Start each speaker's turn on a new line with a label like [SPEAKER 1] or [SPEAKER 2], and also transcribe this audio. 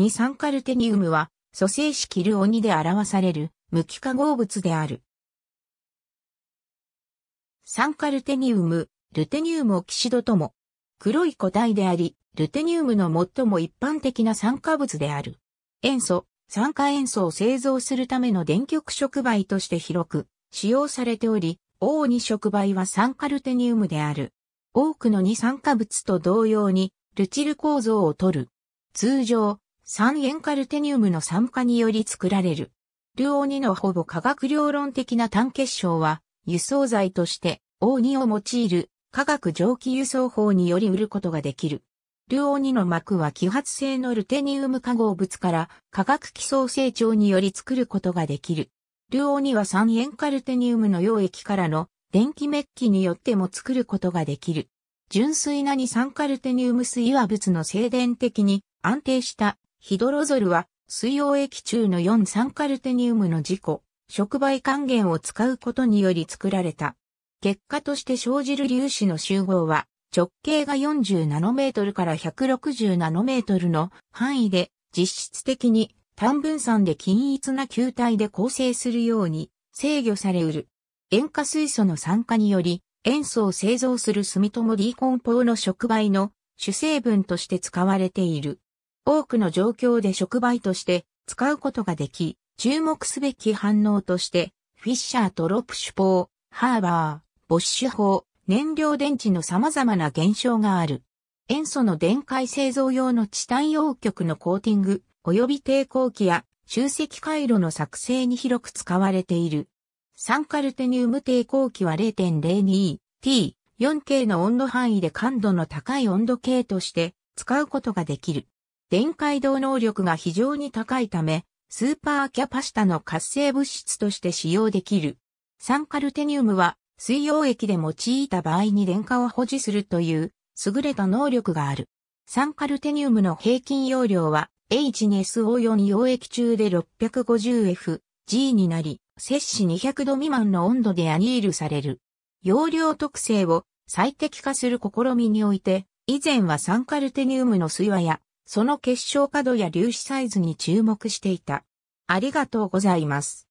[SPEAKER 1] 二酸カルテニウムは、蘇生式ルオニで表される、無機化合物である。酸化ルテニウム、ルテニウムオキシドとも、黒い個体であり、ルテニウムの最も一般的な酸化物である。塩素、酸化塩素を製造するための電極触媒として広く使用されており、主に触媒は酸化ルテニウムである。多くの二酸化物と同様に、ルチル構造をとる。通常、三塩カルテニウムの酸化により作られる。ルオニのほぼ化学量論的な単結晶は、輸送剤として、O2 を用いる化学蒸気輸送法により売ることができる。ルオニの膜は揮発性のルテニウム化合物から化学基礎成長により作ることができる。ルオニは三塩カルテニウムの溶液からの電気メッキによっても作ることができる。純粋な二酸カルテニウム水和物の静電的に安定したヒドロゾルは、水溶液中の4酸カルテニウムの事故、触媒還元を使うことにより作られた。結果として生じる粒子の集合は、直径が40ナノメートルから160ナノメートルの範囲で、実質的に単分散で均一な球体で構成するように制御されうる。塩化水素の酸化により、塩素を製造する住友 D コンポーの触媒の主成分として使われている。多くの状況で触媒として使うことができ、注目すべき反応として、フィッシャーとロプシュ法、ハーバー、ボッシュ法、燃料電池の様々な現象がある。塩素の電解製造用のチタン陽極のコーティング、及び抵抗器や集積回路の作成に広く使われている。酸カルテニウム抵抗器は 0.02T4K の温度範囲で感度の高い温度計として使うことができる。電解動能力が非常に高いため、スーパーキャパシタの活性物質として使用できる。酸カルテニウムは水溶液で用いた場合に電化を保持するという優れた能力がある。酸カルテニウムの平均容量は H2SO4 溶液中で 650F、G になり、摂氏200度未満の温度でアニールされる。容量特性を最適化する試みにおいて、以前は酸カルテニウムの水和やその結晶角や粒子サイズに注目していた。ありがとうございます。